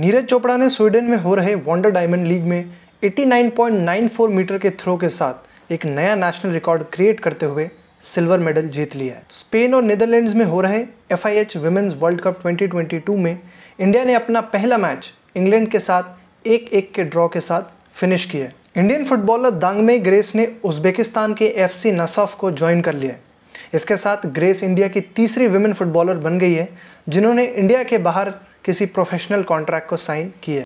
नीरज चोपड़ा ने स्वीडन में हो रहे वॉन्डर डायमंड लीग में 89.94 मीटर के थ्रो के साथ एक नया नेशनल रिकॉर्ड क्रिएट करते हुए सिल्वर मेडल जीत लिया है स्पेन और नीदरलैंड्स में हो रहे F I H women's world cup 2022 में इंडिया ने अपना पहला मैच इंग्लैंड के साथ एक एक के ड्रॉ के साथ फिनिश किया इंडियन फुटबॉलर दांगमे ग्रेस ने उज्बेकिस्तान के एफ सी नसाफ को ज्वाइन कर लिया है इसके साथ ग्रेस इंडिया की तीसरी वुमेन फुटबॉलर बन गई है जिन्होंने इंडिया के बाहर किसी प्रोफेशनल कॉन्ट्रैक्ट को साइन किया